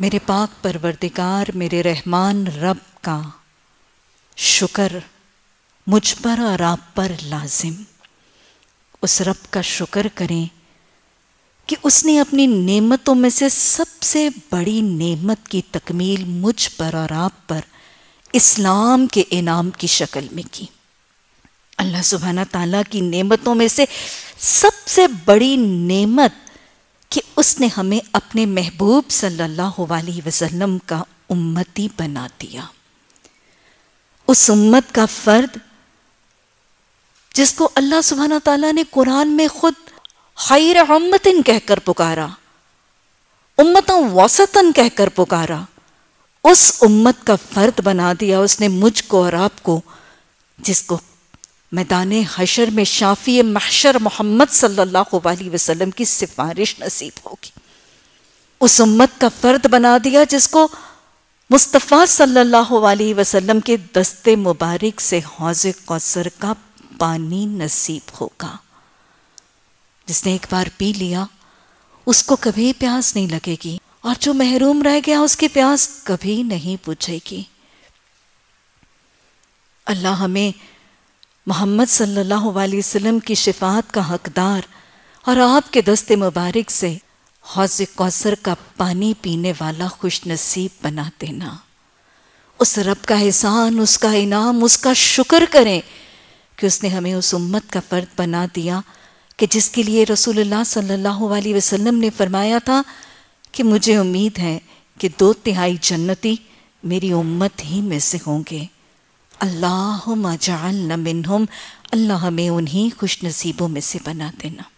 मेरे पाक परवरदिगार मेरे रहमान रब का शुक्र मुझ पर और आप पर लाजिम उस रब का शुक्र करें कि उसने अपनी नेमतों में से सबसे बड़ी नेमत की तकमील मुझ पर और आप पर इस्लाम के इनाम की शक्ल में की अल्लाह सुबहाना ताला की नेमतों में से सबसे बड़ी नेमत कि उसने हमें अपने महबूब सल्लल्लाहु अलैहि वसल्लम का उम्मती बना दिया उस उम्मत का फ़र्द जिसको अल्लाह सुबहाना तला ने कुरान में खुद खैर उम्मतिन कहकर पुकारा उम्मत वसतन कहकर पुकारा उस उम्मत का फ़र्द बना दिया उसने मुझको और आपको जिसको मैदान हशर में शाफी महशर मोहम्मद सल्लल्लाहु अलैहि वसल्लम की सिफारिश नसीब होगी उस उम्मत का फ़र्द बना दिया जिसको मुस्तफ़ा सल्लल्लाहु अलैहि वसल्लम के दस्ते मुबारक से हौज कौसर का पानी नसीब होगा जिसने एक बार पी लिया उसको कभी प्यास नहीं लगेगी और जो महरूम रह गया उसकी प्यास कभी नहीं बुझेगी अल्लाह हमें मोहम्मद सल्लल्लाहु अलैहि वसल्लम की शिफात का हकदार और आपके दस्ते मुबारक से हौज कौसर का पानी पीने वाला खुश नसीब बना देना उस रब का एहसान उसका इनाम उसका शुक्र करें कि उसने हमें उस उम्मत का फ़र्द बना दिया कि जिसके लिए रसूलुल्लाह सल्लल्लाहु अलैहि वसल्लम ने फरमाया था कि मुझे उम्मीद है कि दो तिहाई जन्नती मेरी उम्मत ही में से होंगे अल्लाह जान हम अल्लाह हमें उन्हीं खुश नसीबों में से बना देना